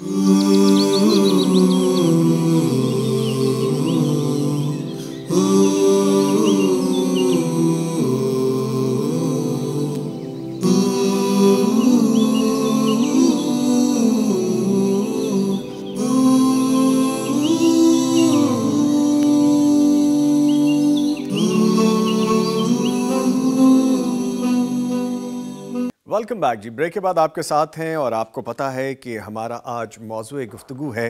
Ooh. Welcome back जी break के बाद आपके साथ हैं और आपको पता है कि हमारा आज मौजू गुफ्तु है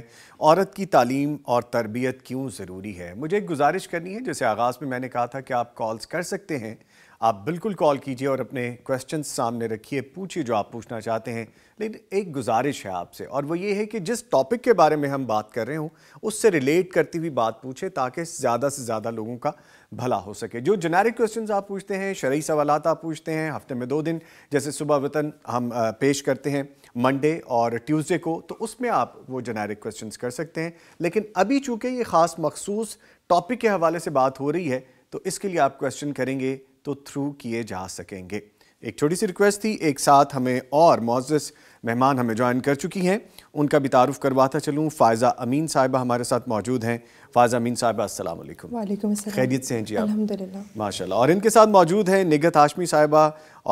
औरत की तालीम और तरबियत क्यों ज़रूरी है मुझे एक गुजारिश करनी है जैसे आगाज़ में मैंने कहा था कि आप कॉल्स कर सकते हैं आप बिल्कुल कॉल कीजिए और अपने क्वेश्चन सामने रखिए पूछिए जो आप पूछना चाहते हैं लेकिन एक गुजारिश है आपसे और वो ये है कि जिस टॉपिक के बारे में हम बात कर रहे हों उससे रिलेट करती हुई बात पूछे ताकि ज़्यादा से ज़्यादा लोगों का भला हो सके जो जेनेरिक क्वेश्चंस आप पूछते हैं शरई सवाल आप पूछते हैं हफ्ते में दो दिन जैसे सुबह वतन हम पेश करते हैं मंडे और ट्यूसडे को तो उसमें आप वो जेनेरिक क्वेश्चंस कर सकते हैं लेकिन अभी चूँकि ये ख़ास मखसूस टॉपिक के हवाले से बात हो रही है तो इसके लिए आप क्वेश्चन करेंगे तो थ्रू किए जा सकेंगे एक छोटी सी रिक्वेस्ट थी एक साथ हमें और मोजस मेहमान हमें ज्वाइन कर चुकी हैं उनका भी तारुफ करवाता चलूँ फ़ायज़ा अमीन साहिबा हमारे साथ मौजूद हैं फ़ायज़ा अमीन साहिबा असल खैरियत से हैं जी अलहमदिल्ला माशा और इनके साथ मौजूद हैं निगत हाशमी साहिबा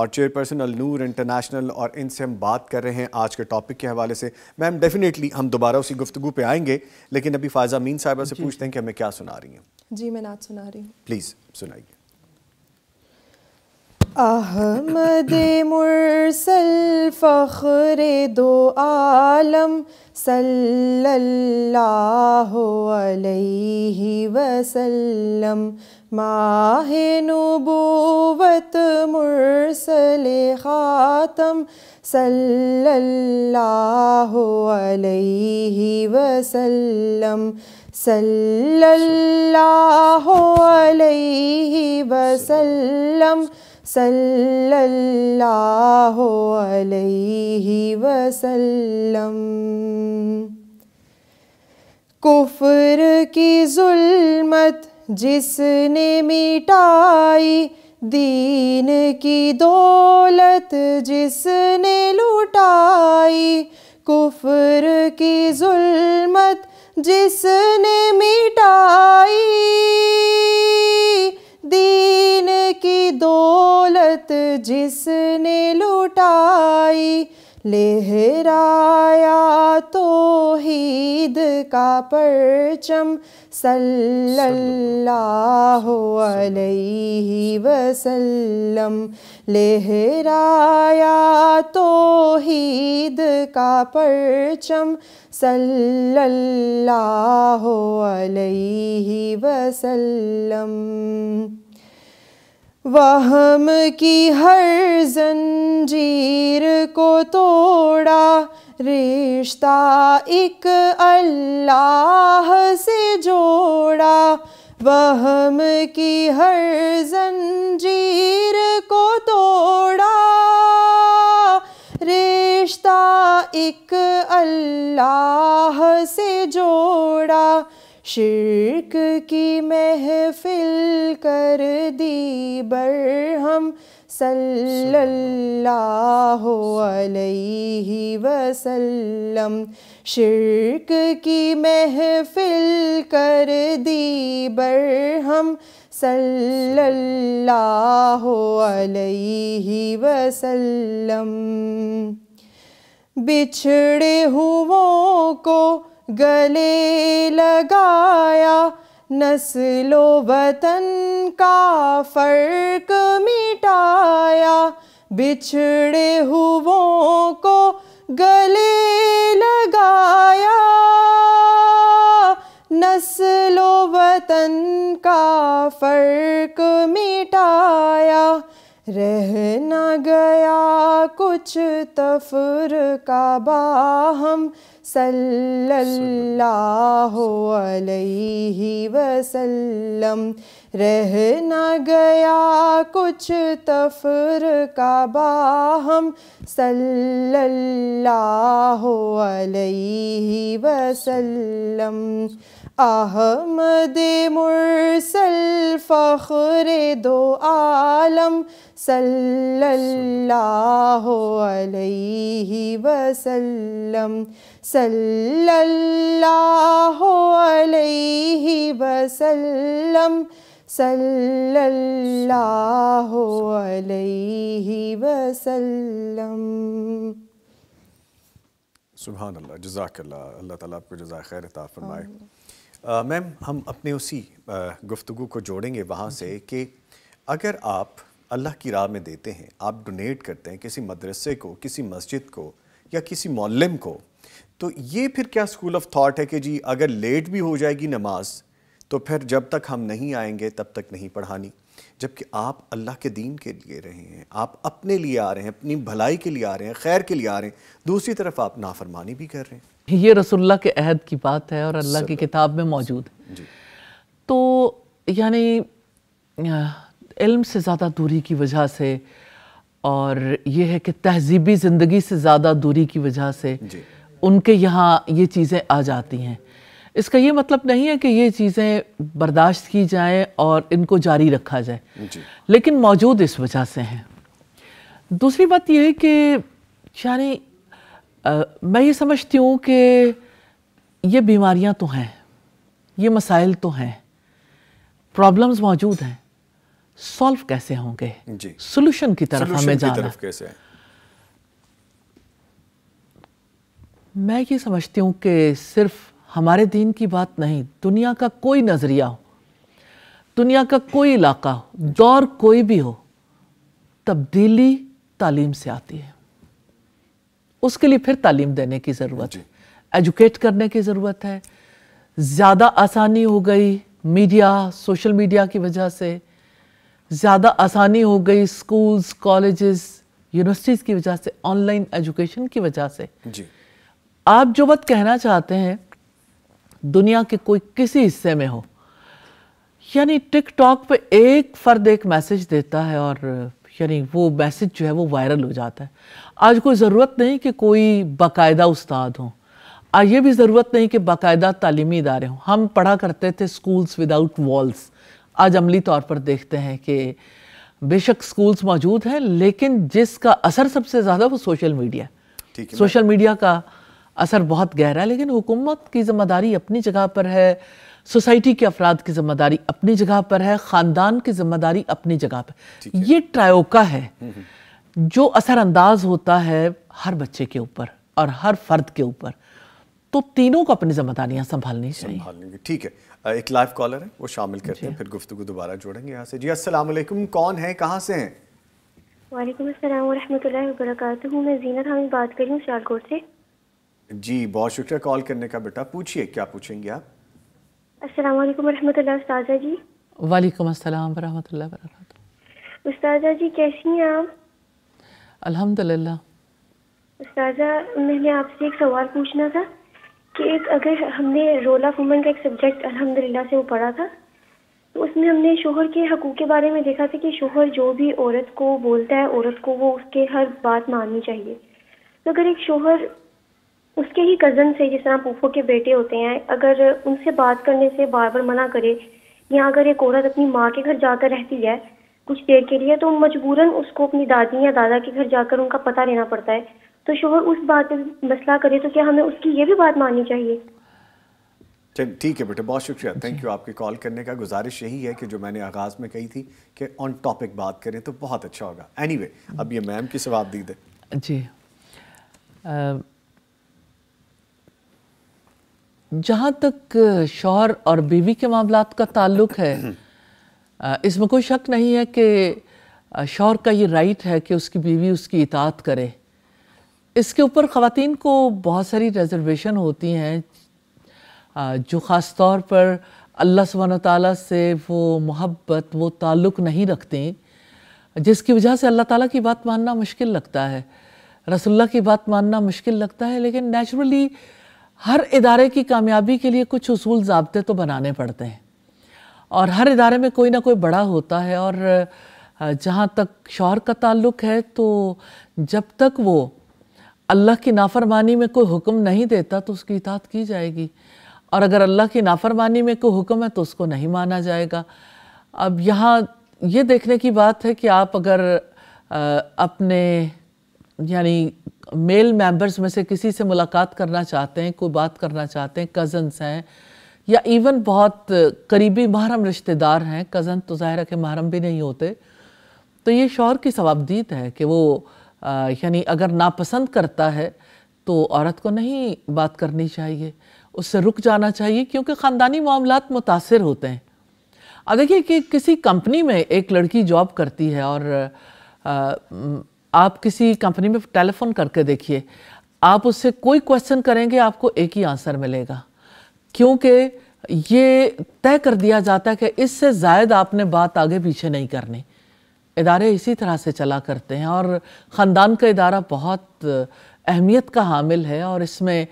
और चेयरपर्सन अलनूर इंटरनेशनल और इनसे हम बात कर रहे हैं आज के टॉपिक के हवाले से मैम डेफिनेटली हम दोबारा उसी गुफ्तु पर आएंगे लेकिन अभी फ़ायज़ा अमीन साहिबा से पूछते हैं कि हमें क्या सुना रही हैं जी मैं नाच सुना रही हूँ प्लीज़ सुनाइए احمد مرسل فخر دو عالم صلى الله عليه وسلم ماه نبوة مرسل خاتم صلى الله عليه وسلم صلى الله عليه وسلم सल्लल्लाहु अलैहि वसल्लम कुफर की जुल्मत जिसने मिटाई दीन की दौलत जिसने लुटाई कुफर की जुल्मत जिसने मिटाई दीन की दौलत जिसने लुटाई लहरा शहीद का परचम सल्लल्लाहु अलैहि वसल्लम लहराया हीद का परचम सल्लल्लाहु अलैहि वसल्लम वहम की हर जंजीर को तोड़ा रिश्ता एक अल्लाह से जोड़ा वहम की हर जंजीर को तोड़ा रिश्ता एक अल्लाह से जोड़ा शिरक की महफिल कर दी बरहम हम सल्लल्लाहु अलैहि वसल्लम शिर्क की महफिल कर दी बरहम सल्लल्लाहु अलैहि वसल्लम बिछड़े हुओं को गले लगाया नस्लो वतन का फ़र्क मिटाया बिछड़े हुओं को गले लगाया नस्लो वतन का फ़र्क मिटाया रहना गया कुछ तफर का बाहम सल्लल्लाहु अलैहि वसल्लम रह न गया कुछ तफर का बाहम सल्लल्लाहु अलैहि वसल्लम आहमद मुरसल फ़ख्र दो आलम सल्लल्लाहु अलैहि वसल्लम सल्लल्लाहु अलैहि वसल्लम सल्लल्लाहु अलैहि वसल्लम सुबहान अल्लाह जजाक अल्लाह अल्लाह ताला आपको जजाक खैर अता फरमाए मैम हम अपने उसी गुफ्तु को जोड़ेंगे वहाँ से कि अगर आप अल्लाह की राह में देते हैं आप डोनेट करते हैं किसी मदरसे को किसी मस्जिद को या किसी मौलम को तो ये फिर क्या स्कूल ऑफ थॉट है कि जी अगर लेट भी हो जाएगी नमाज तो फिर जब तक हम नहीं आएंगे तब तक नहीं पढ़ानी जबकि आप अल्लाह के दीन के लिए रहे हैं आप अपने लिए आ रहे हैं अपनी भलाई के लिए आ रहे हैं खैर के लिए आ रहे हैं दूसरी तरफ आप नाफरमानी भी कर रहे हैं ये रसुल्ला के अहद की बात है और अल्लाह की किताब में मौजूद है तो यानी इल्म से ज़्यादा दूरी की वजह से और ये है कि तहजीबी ज़िंदगी से ज़्यादा दूरी की वजह से उनके यहाँ ये चीज़ें आ जाती हैं इसका ये मतलब नहीं है कि ये चीज़ें बर्दाश्त की जाएं और इनको जारी रखा जाए लेकिन मौजूद इस वजह से हैं दूसरी बात यह है कि यानी मैं ये समझती हूँ कि ये बीमारियाँ तो हैं ये मसाइल तो हैं प्रॉब्लम्स मौजूद हैं सॉल्व कैसे होंगे सॉल्यूशन की तरफ हमें जाना कैसे है? मैं ये समझती हूँ कि सिर्फ हमारे दीन की बात नहीं दुनिया का कोई नज़रिया हो दुनिया का कोई इलाका हो दौर कोई भी हो तब्दीली तालीम से आती है उसके लिए फिर तालीम देने की ज़रूरत है एजुकेट करने की ज़रूरत है ज़्यादा आसानी हो गई मीडिया सोशल मीडिया की वजह से ज़्यादा आसानी हो गई स्कूल्स कॉलेजेस यूनिवर्सिटीज़ की वजह से ऑनलाइन एजुकेशन की वजह से जी आप जो बात कहना चाहते हैं दुनिया के कोई किसी हिस्से में हो यानी टिकटॉक पे एक फ़र्द एक मैसेज देता है और यानी वो मैसेज जो है वो वायरल हो जाता है आज कोई ज़रूरत नहीं कि कोई बाकायदा उस्ताद हो आज ये भी ज़रूरत नहीं कि बाकायदा तालीमी इदारे हों हम पढ़ा करते थे स्कूल्स विदाउट वॉल्स आज अमली तौर पर देखते हैं कि बेशक स्कूल्स मौजूद हैं लेकिन जिसका असर सबसे ज़्यादा वो सोशल मीडिया सोशल मीडिया का असर बहुत गहरा है लेकिन हुकूमत की जिम्मेदारी अपनी जगह पर है सोसाइटी के अफराद की जिम्मेदारी अपनी जगह पर है ख़ानदान की जिम्मेदारी अपनी जगह पर ये ट्रायोका है हम्म, हम्म। जो असरअंदाज होता है हर बच्चे के ऊपर और हर फर्द के ऊपर तो तीनों को अपनी जिम्मेदारियां संभालनी चाहिए ठीक है एक लाइव कॉलर है वो शामिल करते हैं फिर गुफ्तु दोबारा जोड़ेंगे यहाँ से जी असलम कौन है कहाँ से हैं वालेकुम अस्सलाम वरहमतुल्लाहि वबरकातुहू मैं जीना खान बात कर रही हूँ सियालकोट से जी बहुत शुक्रिया कॉल करने का बेटा पूछिए क्या पूछेंगे आप असलम वालेकुम जी वालेकुम अस्सलाम वरहमतुल्लाह वबरकातुहू उस्ताजा जी कैसी हैं आप अल्हम्दुलिल्लाह उस्ताजा मैंने आपसे एक सवाल पूछना था कि एक अगर हमने रोला ऑफ वुमन का एक सब्जेक्ट अल्हम्दुलिल्लाह से वो पढ़ा था तो उसमें हमने शोहर के हकूक़ के बारे में देखा था कि शोहर जो भी औरत को बोलता है औरत को वो उसके हर बात माननी चाहिए तो अगर एक शोहर उसके ही कज़न से जिस तरह फूफो के बेटे होते हैं अगर उनसे बात करने से बार बार मना करे या अगर एक औरत अपनी माँ के घर जाकर रहती है कुछ देर के लिए तो मजबूरन उसको अपनी दादी या दादा के घर जाकर उनका पता लेना पड़ता है तो शोहर उस बात पर मसला करे तो क्या हमें उसकी ये भी बात माननी चाहिए ठीक है बेटे बहुत शुक्रिया थैंक यू आपके कॉल करने का गुजारिश यही है कि जो मैंने आगाज़ में कही थी कि ऑन टॉपिक बात करें तो बहुत अच्छा होगा एनीवे anyway, अब ये मैम की सवाब दी दे जी जहाँ तक शोहर और बीवी के मामला का ताल्लुक है इसमें कोई शक नहीं है कि शोहर का ये राइट है कि उसकी बीवी उसकी इतात करे इसके ऊपर ख़वान को बहुत सारी रिजर्वेशन होती हैं जो ख़ास तौर पर अल्लाह सुबहान ताली से वो मोहब्बत वो ताल्लुक़ नहीं रखती जिसकी वजह से अल्लाह ताला की बात मानना मुश्किल लगता है रसुल्ला की बात मानना मुश्किल लगता है लेकिन नेचुरली हर इदारे की कामयाबी के लिए कुछ असूल ज़बते तो बनाने पड़ते हैं और हर इदारे में कोई ना कोई बड़ा होता है और जहाँ तक शोहर का ताल्लुक है तो जब तक वो अल्लाह की नाफरमानी में कोई हुक्म नहीं देता तो उसकी इतात की जाएगी और अगर अल्लाह की नाफरमानी में कोई हुक्म है तो उसको नहीं माना जाएगा अब यहाँ ये देखने की बात है कि आप अगर अपने यानी मेल मेंबर्स में से किसी से मुलाकात करना चाहते हैं कोई बात करना चाहते हैं कज़न्स हैं या इवन बहुत करीबी महरम रिश्तेदार हैं कज़न तो ज़ाहिर के महरम भी नहीं होते तो ये शौहर की सवाबदीत है कि वो यानी अगर नापसंद करता है तो औरत को नहीं बात करनी चाहिए उससे रुक जाना चाहिए क्योंकि ख़ानदानी मामला मुतासर होते हैं अब देखिए कि किसी कंपनी में एक लड़की जॉब करती है और आ, आप किसी कंपनी में टेलीफोन करके देखिए आप उससे कोई क्वेश्चन करेंगे आपको एक ही आंसर मिलेगा क्योंकि ये तय कर दिया जाता है कि इससे जायद आपने बात आगे पीछे नहीं करनी इदारे इसी तरह से चला करते हैं और ख़ानदान का इदारा बहुत अहमियत का हामिल है और इसमें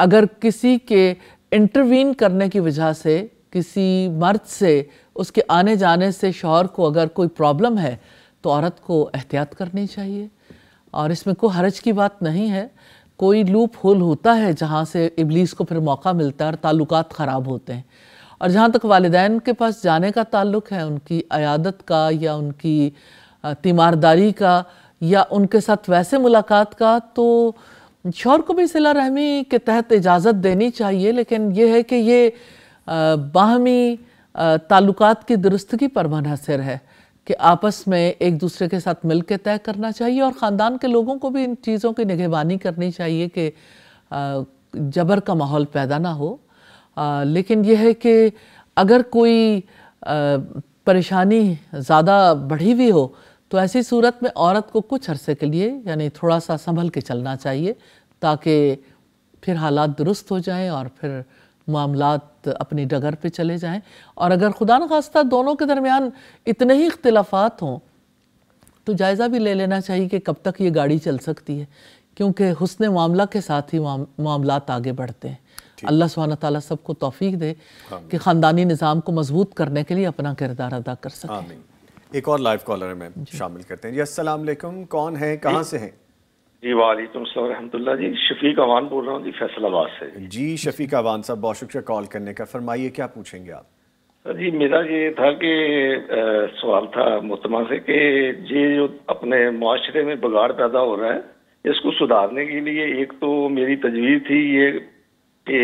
अगर किसी के इंटरवीन करने की वजह से किसी मर्द से उसके आने जाने से शोहर को अगर कोई प्रॉब्लम है तो औरत को एहतियात करनी चाहिए और इसमें कोई हरज की बात नहीं है कोई लूप होल होता है जहाँ से इबलीस को फिर मौका मिलता है और ताल्लुक ख़राब होते हैं और जहाँ तक वालदान के पास जाने का ताल्लुक है उनकी अयादत का या उनकी तीमारदारी का या उनके साथ वैसे मुलाकात का तो शौर को भी सिला रहमी के तहत इजाज़त देनी चाहिए लेकिन यह है कि ये बाहमी ताल्लुक की दुरुस्तगी पर मनहसर है कि आपस में एक दूसरे के साथ मिल के तय करना चाहिए और ख़ानदान के लोगों को भी इन चीज़ों की निगहबानी करनी चाहिए कि जबर का माहौल पैदा ना हो लेकिन यह है कि अगर कोई परेशानी ज़्यादा बढ़ी हुई हो तो ऐसी सूरत में औरत को कुछ अरसे के लिए यानी थोड़ा सा संभल के चलना चाहिए ताकि फिर हालात दुरुस्त हो जाएं और फिर मामला अपनी डगर पे चले जाएं और अगर खुदा खास्ता दोनों के दरमियान इतने ही इख्तलाफात हों तो जायज़ा भी ले लेना चाहिए कि कब तक ये गाड़ी चल सकती है क्योंकि हसन मामला के साथ ही मामला आगे बढ़ते हैं अल्लाह सुबहाना ताली सबको तोफ़ी दे कि ख़ानदानी निज़ाम को मजबूत करने के लिए अपना किरदार अदा कर सकें एक और लाइव कॉलर में शामिल करते हैं जी असलम कौन है कहाँ से हैं जी वालेकुम रहमतुल्ला जी शफीक अवान बोल रहा हूँ जी फैसलाबाद से जी शफीक अवान साहब बहुत शुक्रिया कॉल करने का फरमाइए क्या पूछेंगे आप सर जी मेरा ये था कि सवाल था मुतमा से कि ये जो अपने माशरे में बगाड़ पैदा हो रहा है इसको सुधारने के लिए एक तो मेरी तजवीज़ थी ये कि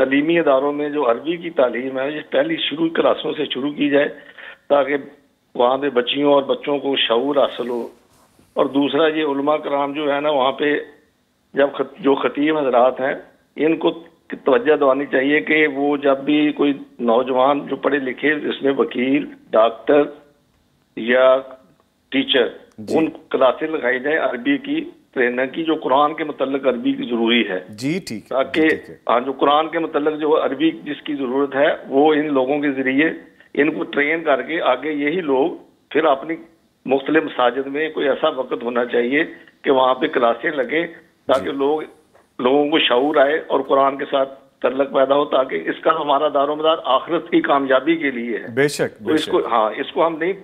तलीमी इदारों में जो अरबी की तालीम है ये पहली शुरू क्लासों से शुरू की जाए ताकि वहाँ पे बच्चियों और बच्चों को शूर हासिल हो और दूसरा ये उलमा कराम जो है ना वहाँ पे जब खत, जो खतीब हजरात हैं इनको तोज्जा दवानी चाहिए कि वो जब भी कोई नौजवान जो पढ़े लिखे इसमें वकील डॉक्टर या टीचर उन क्लासे लगाई जाए अरबी की ट्रेनर की जो कुरान के मतलब अरबी की जरूरी है जी ठीक ताकि हाँ जो कुरान के मतलब जो अरबी जिसकी जरूरत है वो इन लोगों के जरिए इनको ट्रेन करके आगे यही लोग फिर अपनी मुख्तलि मसाजिद में कोई ऐसा वक्त होना चाहिए कि वहाँ पे क्लासें लगे ताकि लोग लोगों को शूर आए और कुरान के साथ तलक पैदा हो ताकि इसका हमारा दारोमदार आखिरत की कामयाबी के लिए है बेशक, बेशक। तो इसको हाँ इसको हम नहीं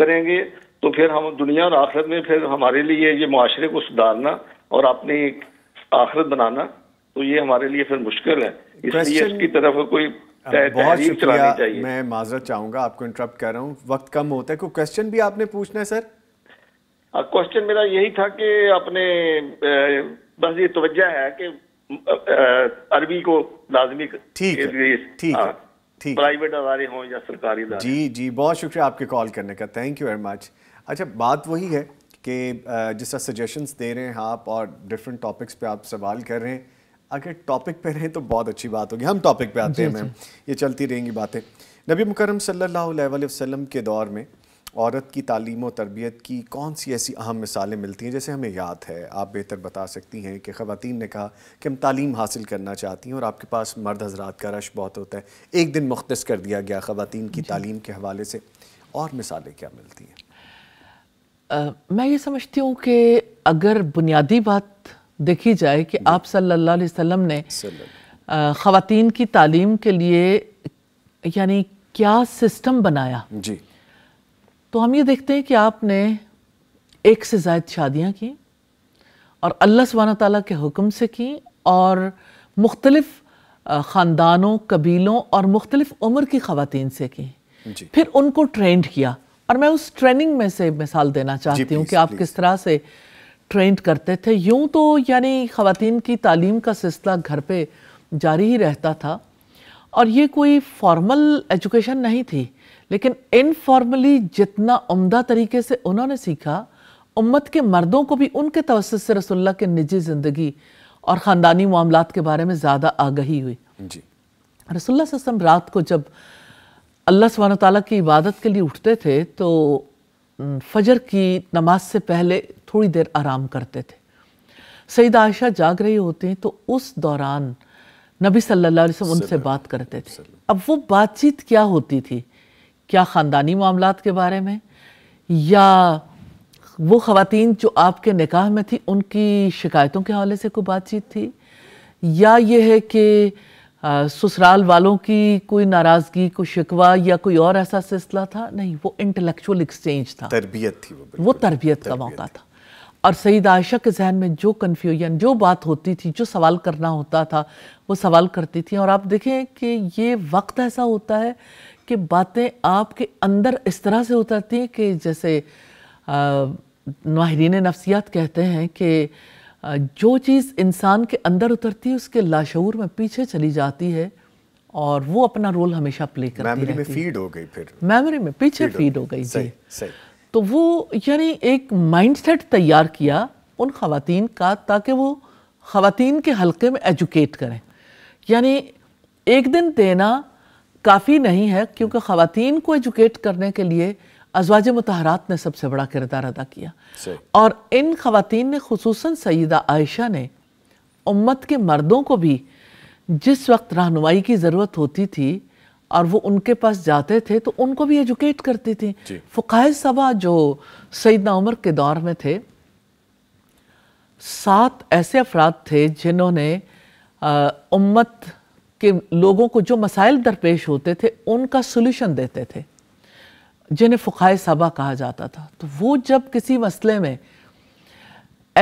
करेंगे तो फिर हम दुनिया और आखिरत में फिर हमारे लिए ये माशरे को सुधारना और अपने आखिरत बनाना तो ये हमारे लिए फिर मुश्किल है इसलिए इसकी तरफ कोई बहुत शुक्रिया मैं माजरत चाहूंगा आपको इंटरप्ट कर रहा हूँ वक्त कम होता है कोई क्वेश्चन भी आपने पूछना है सर क्वेश्चन मेरा यही था कि अपने बस ये तवज्जा है कि अरबी को लाजमी ठीक ठीक हाँ, ठीक प्राइवेट अदारे हों या सरकारी जी जी बहुत शुक्रिया आपके कॉल करने का थैंक यू वेरी मच अच्छा बात वही है कि जिस तरह सजेशंस दे रहे हैं आप और डिफरेंट टॉपिक्स पे आप सवाल कर रहे हैं अगर टॉपिक पे रहें तो बहुत अच्छी बात होगी हम टॉपिक पे आते हैं मैम ये चलती रहेंगी बातें नबी मुकरम सल्लल्लाहु अलैहि वसल्लम के दौर में औरत की तालीम और तरबियत की कौन सी ऐसी अहम मिसालें मिलती हैं जैसे हमें याद है आप बेहतर बता सकती हैं कि ख़वातीन ने कहा कि हम तालीम हासिल करना चाहती हैं और आपके पास मर्द हजरात का रश बहुत होता है एक दिन मुख्त कर दिया गया ख़वातीन की तालीम के हवाले से और मिसालें क्या मिलती हैं मैं ये समझती हूँ कि अगर बुनियादी बात देखी जाए कि आप सल्लल्लाहु अलैहि वसल्लम ने ख़वातीन की तालीम के लिए यानी क्या सिस्टम बनाया जी तो हम ये देखते हैं कि आपने एक से जायद शादियाँ की और अल्लाह सुबहाना ताली के हुक्म से की और मुख्तलिफ ख़ानदानों कबीलों और मुख्तलिफ उम्र की ख़वातीन से की फिर उनको ट्रेंड किया और मैं उस ट्रेनिंग में से मिसाल देना चाहती हूँ कि आप किस तरह से ट्रेंड करते थे यूँ तो यानी ख़वान की तालीम का सिलसिला घर पर जारी ही रहता था और ये कोई फॉर्मल एजुकेशन नहीं थी लेकिन इनफॉर्मली जितना उम्दा तरीके से उन्होंने सीखा उम्मत के मर्दों को भी उनके तवसत से रसुल्ला के निजी ज़िंदगी और ख़ानदानी मामला के बारे में ज़्यादा आगही हुई जी रसुल्ला रात को जब अल्लाह स्वान ताली की इबादत के लिए उठते थे तो फजर की नमाज से पहले थोड़ी देर आराम करते थे सईद आयशा जाग रही होती हैं तो उस दौरान नबी सल्लल्लाहु अलैहि वसल्लम उनसे बात करते थे अब वो बातचीत क्या होती थी क्या ख़ानदानी मामला के बारे में या वो ख़वातीन जो आपके निकाह में थी उनकी शिकायतों के हवाले से कोई बातचीत थी या ये है कि ससुराल वालों की कोई नाराज़गी कोई शिकवा या कोई और ऐसा सिलसिला था नहीं वो इंटेलेक्चुअल एक्सचेंज था तरबियत थी वो वो तरबियत का मौका था और सईद आयशा के जहन में जो कन्फ्यूजन जो बात होती थी जो सवाल करना होता था वो सवाल करती थी और आप देखें कि ये वक्त ऐसा होता है कि बातें आपके अंदर इस तरह से उतरती हैं कि जैसे माहरीन नफसियात कहते हैं कि जो चीज़ इंसान के अंदर उतरती है उसके लाशूर में पीछे चली जाती है और वो अपना रोल हमेशा प्ले करती मेमोरी में फीड हो गई फिर मेमोरी में पीछे फीड, हो गई सही, सही। तो वो यानी एक माइंडसेट तैयार किया उन खातन का ताकि वो खातन के हलके में एजुकेट करें यानी एक दिन देना काफ़ी नहीं है क्योंकि खातन को एजुकेट करने के लिए अजवाज मतहरात ने सबसे बड़ा किरदार अदा किया और इन खातन ने खूस सईदा आयशा ने उम्मत के मर्दों को भी जिस वक्त रहनुमाई की ज़रूरत होती थी और वो उनके पास जाते थे तो उनको भी एजुकेट करती थी फ़ाय सबा जो सईदना उमर के दौर में थे सात ऐसे अफराद थे जिन्होंने उम्मत के लोगों को जो मसाइल दरपेश होते थे उनका सोल्यूशन देते थे जिन्हें फ़ुकाय सबा कहा जाता था तो वो जब किसी मसले में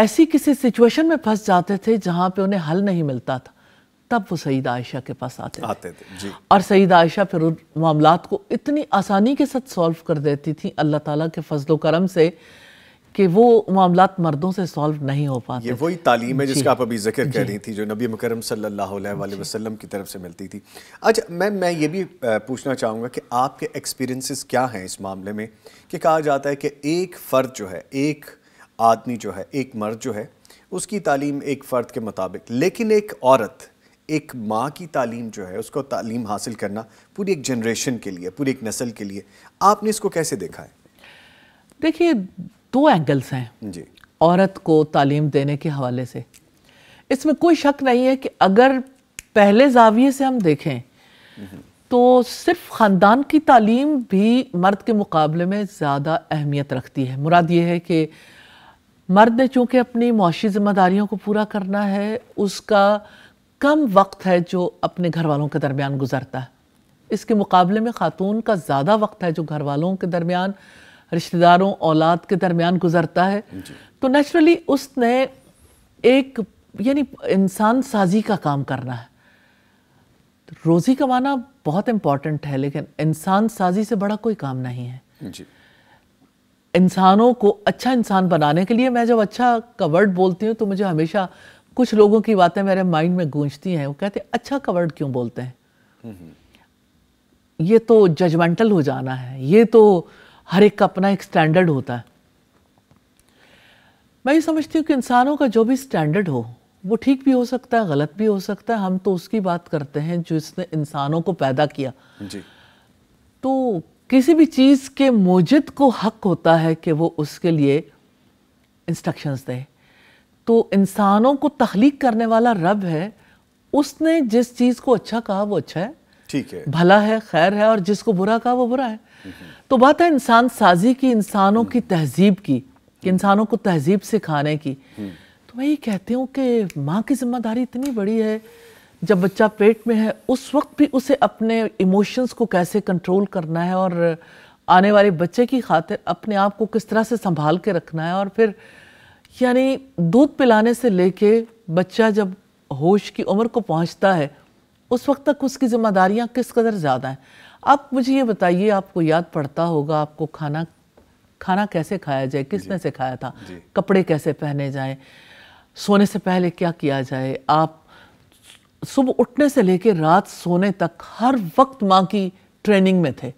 ऐसी किसी सिचुएशन में फंस जाते थे जहाँ पे उन्हें हल नहीं मिलता था तब वो सईद आयशा के पास आते आते थे, थे जी। और सईद आयशा फिर उन मामला को इतनी आसानी के साथ सॉल्व कर देती थी अल्लाह ताला के फजलो करम से कि वो मामला मर्दों से सॉल्व नहीं हो पाते ये वही तालीम है जिसका आप अभी जिक्र कर रही थी जो नबी मकरम सल्लल्लाहु अलैहि वसल्लम की तरफ से मिलती थी अच्छा मैम मैं ये भी पूछना चाहूँगा कि आपके एक्सपीरियंसेस क्या हैं इस मामले में कि कहा जाता है कि एक फ़र्द जो है एक आदमी जो है एक मर्द जो है उसकी तालीम एक फ़र्द के मुताबिक लेकिन एक औरत एक माँ की तालीम जो है उसको तालीम हासिल करना पूरी एक जनरेशन के लिए पूरी एक नस्ल के लिए आपने इसको कैसे देखा है देखिए दो एंगल्स हैं जी औरत को तालीम देने के हवाले से इसमें कोई शक नहीं है कि अगर पहले जाविये से हम देखें तो सिर्फ ख़ानदान की तालीम भी मर्द के मुकाबले में ज़्यादा अहमियत रखती है मुराद ये है कि मर्द ने चूँकि अपनी मुशी जिम्मेदारियों को पूरा करना है उसका कम वक्त है जो अपने घर वालों के दरमियान गुजरता है इसके मुकाबले में ख़ातून का ज़्यादा वक्त है जो घर वालों के दरमियान रिश्तेदारों औलाद के दरमियान गुजरता है तो नेचुरली उसने एक यानी इंसान साजी का काम करना है तो रोज़ी कमाना बहुत इंपॉर्टेंट है लेकिन इंसान साजी से बड़ा कोई काम नहीं है इंसानों को अच्छा इंसान बनाने के लिए मैं जब अच्छा का वर्ड बोलती हूँ तो मुझे हमेशा कुछ लोगों की बातें मेरे माइंड में गूंजती हैं वो कहते हैं अच्छा का वर्ड क्यों बोलते हैं हम्म, हम्म। ये तो जजमेंटल हो जाना है ये तो हर एक का अपना एक स्टैंडर्ड होता है मैं ये समझती हूँ कि इंसानों का जो भी स्टैंडर्ड हो वो ठीक भी हो सकता है गलत भी हो सकता है हम तो उसकी बात करते हैं जो इसने इंसानों को पैदा किया जी तो किसी भी चीज़ के मोजिद को हक होता है कि वो उसके लिए इंस्ट्रक्शंस दे तो इंसानों को तख्लीक करने वाला रब है उसने जिस चीज़ को अच्छा कहा वो अच्छा है ठीक है भला है खैर है और जिसको बुरा कहा वो बुरा है तो बात है इंसान साजी की इंसानों की तहजीब की कि इंसानों को तहजीब सिखाने की तो मैं ये कहती हूँ कि माँ की जिम्मेदारी इतनी बड़ी है जब बच्चा पेट में है उस वक्त भी उसे अपने इमोशंस को कैसे कंट्रोल करना है और आने वाले बच्चे की खातिर अपने आप को किस तरह से संभाल के रखना है और फिर यानी दूध पिलाने से लेके बच्चा जब होश की उम्र को पहुंचता है उस वक्त तक उसकी जिम्मेदारियां किस कदर ज़्यादा हैं आप मुझे ये बताइए आपको याद पड़ता होगा आपको खाना खाना कैसे खाया जाए किसने से खाया था कपड़े कैसे पहने जाए सोने से पहले क्या किया जाए आप सुबह उठने से लेकर रात सोने तक हर वक्त माँ की ट्रेनिंग में थे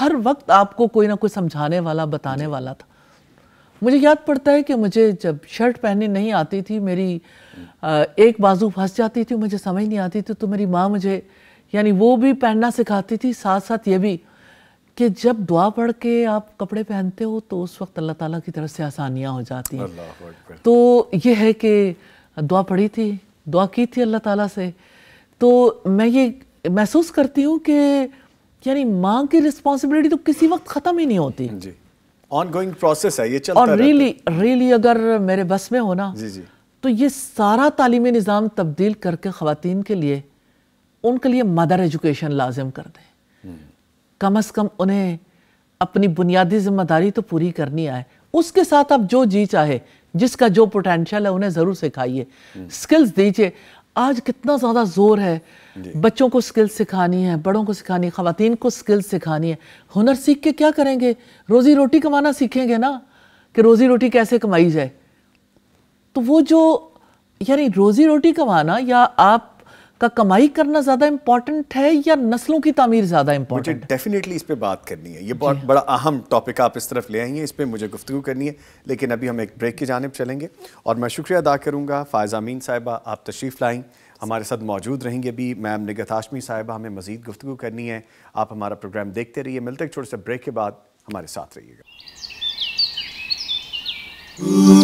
हर वक्त आपको कोई ना कोई समझाने वाला बताने वाला था मुझे याद पड़ता है कि मुझे जब शर्ट पहननी नहीं आती थी मेरी एक बाजू फंस जाती थी मुझे समझ नहीं आती थी तो मेरी माँ मुझे यानी वो भी पहनना सिखाती थी साथ साथ ये भी कि जब दुआ पढ़ के आप कपड़े पहनते हो तो उस वक्त अल्लाह ताला की तरफ से आसानियाँ हो जाती हैं तो ये है कि दुआ पढ़ी थी दुआ की थी अल्लाह ताला से तो मैं ये महसूस करती हूँ कि यानी माँ की रिस्पॉन्सिबिलिटी तो किसी वक्त ख़त्म ही नहीं होती ऑनगोइंग प्रोसेस है ये चलता और रियली रियली अगर मेरे बस में हो ना जी जी तो ये सारा तालीमी निज़ाम तब्दील करके ख़वान के लिए उनके लिए मदर एजुकेशन लाजिम कर दें कम अज़ कम उन्हें अपनी बुनियादी जिम्मेदारी तो पूरी करनी आए उसके साथ आप जो जी चाहे जिसका जो पोटेंशियल है उन्हें ज़रूर सिखाइए स्किल्स दीजिए आज कितना ज़्यादा जोर है बच्चों को स्किल्स सिखानी है बड़ों को सिखानी है खातन को स्किल्स सिखानी है हुनर सीख के क्या करेंगे रोज़ी रोटी कमाना सीखेंगे ना कि रोज़ी रोटी कैसे कमाई जाए तो वो जो यानी रोज़ी रोटी कमाना या आप का कमाई करना ज्यादा इंपॉर्टेंट है या नस्लों की तमीर ज्यादा इंपॉर्टेंट मुझे डेफिनेटली इस पर बात करनी है ये बहुत बड़ा अहम टॉपिक आप इस तरफ ले आई इस पर मुझे गुफ्तु करनी है लेकिन अभी हम एक ब्रेक की जानब चलेंगे और मैं शुक्रिया अदा करूँगा फायज़ अमीन साहिबा आप तशरीफ़ लाएँ हमारे साथ मौजूद रहेंगे अभी मैम निगत हाशमी साहिबा हमें मज़ीद गुफ्तु करनी है आप हमारा प्रोग्राम देखते रहिए मिलते छोटे से ब्रेक के बाद हमारे साथ रहिएगा